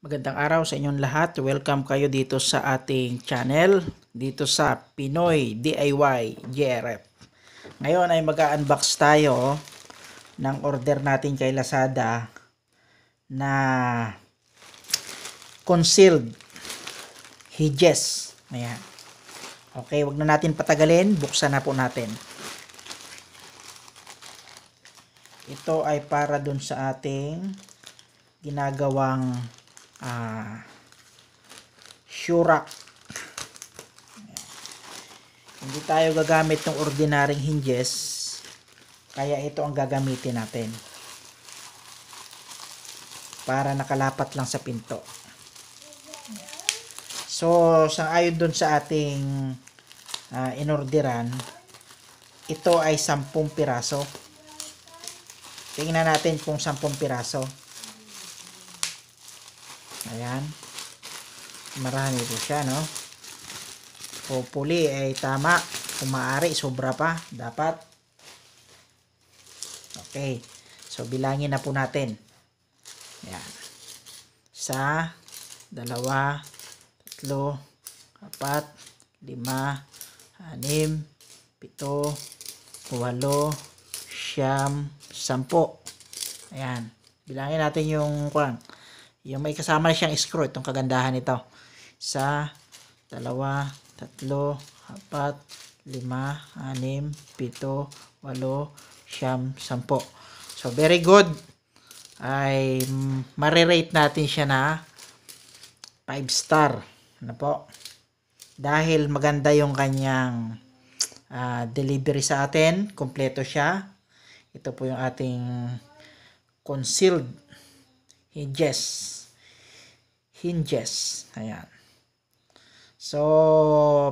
Magandang araw sa inyong lahat. Welcome kayo dito sa ating channel, dito sa Pinoy DIY JRF. Ngayon ay mag-unbox tayo ng order natin kay Lazada na concealed hedges. Ayan. Okay, wag na natin patagalin. Buksan na po natin. Ito ay para dun sa ating ginagawang uh, ah, shurak hindi tayo gagamit ng ordinaryong hinges kaya ito ang gagamitin natin para nakalapat lang sa pinto so sang ayon dun sa ating uh, inorderan ito ay 10 piraso tingnan natin kung 10 piraso Ayan. Marami po siya, no? Hopefully, ay eh, tama. Kung maaari, sobra pa. Dapat. Okay. So, bilangin na po natin. Ayan. Sa, dalawa, tatlo, apat, lima, anim, pito, walo, siyam, sampo. Ayan. Bilangin natin yung kulang. Yung may kasama siyang screw, itong kagandahan ito Sa dalawa, tatlo, apat, lima, anim, pito, walo, siyam, sampo. So, very good. Ay, marirate natin siya na 5 star. Ano po? Dahil maganda yung kanyang uh, delivery sa atin. Kompleto siya. Ito po yung ating concealed hinges. Hinges. Ayan. So,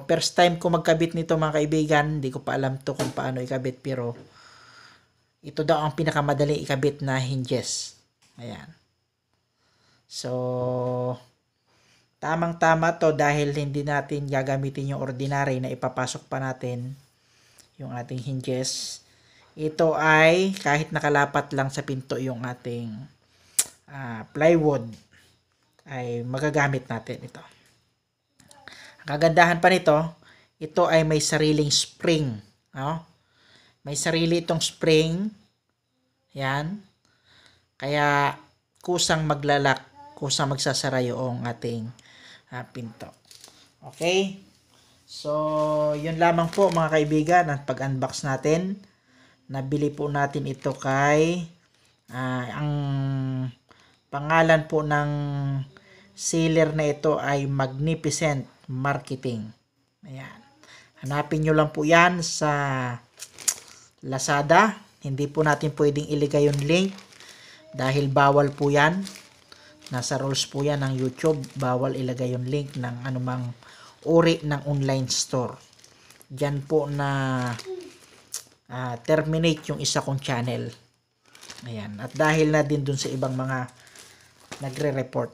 first time ko magkabit nito mga kaibigan. Hindi ko pa alam to kung paano ikabit pero ito daw ang pinakamadali ikabit na hinges. Ayan. So, tamang-tama to dahil hindi natin gagamitin yung ordinary na ipapasok pa natin yung ating hinges. Ito ay kahit nakalapat lang sa pinto yung ating uh, plywood ay magagamit natin ito. Ang kagandahan pa nito, ito ay may sariling spring. No? May sarili itong spring. Yan. Kaya kusang maglalak, kusang magsasara yung ating uh, pinto. Okay? So, yun lamang po mga kaibigan at pag-unbox natin. Nabili po natin ito kay uh, ang Pangalan po ng seller na ito ay Magnificent Marketing. Ayan. Hanapin nyo lang po yan sa Lazada. Hindi po natin pwedeng iligay yung link dahil bawal po yan. Nasa rules po yan ng YouTube. Bawal ilagay yung link ng anumang uri ng online store. Diyan po na uh, terminate yung isa kong channel. Ayan. At dahil na din dun sa ibang mga nagre-report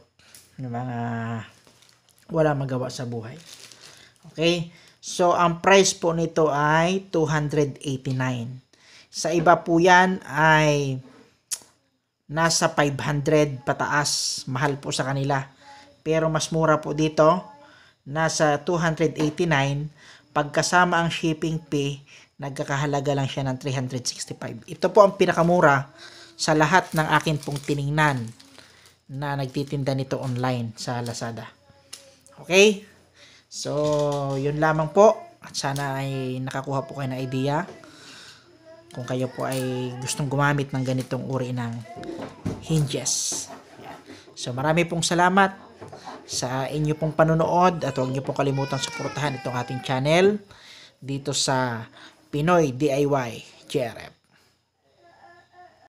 ng mga wala magawa sa buhay. Okay? So, ang price po nito ay 289. Sa iba po yan ay nasa 500 pataas. Mahal po sa kanila. Pero mas mura po dito. Nasa 289. Pagkasama ang shipping fee, nagkakahalaga lang siya ng 365. Ito po ang pinakamura sa lahat ng akin pong tiningnan na nagtitinda nito online sa Lazada. Okay? So, yun lamang po. At sana ay nakakuha po kayo ng idea kung kayo po ay gustong gumamit ng ganitong uri ng hinges. So, marami pong salamat sa inyo pong panonood at huwag niyo pong kalimutan suportahan itong ating channel dito sa Pinoy DIY GRF.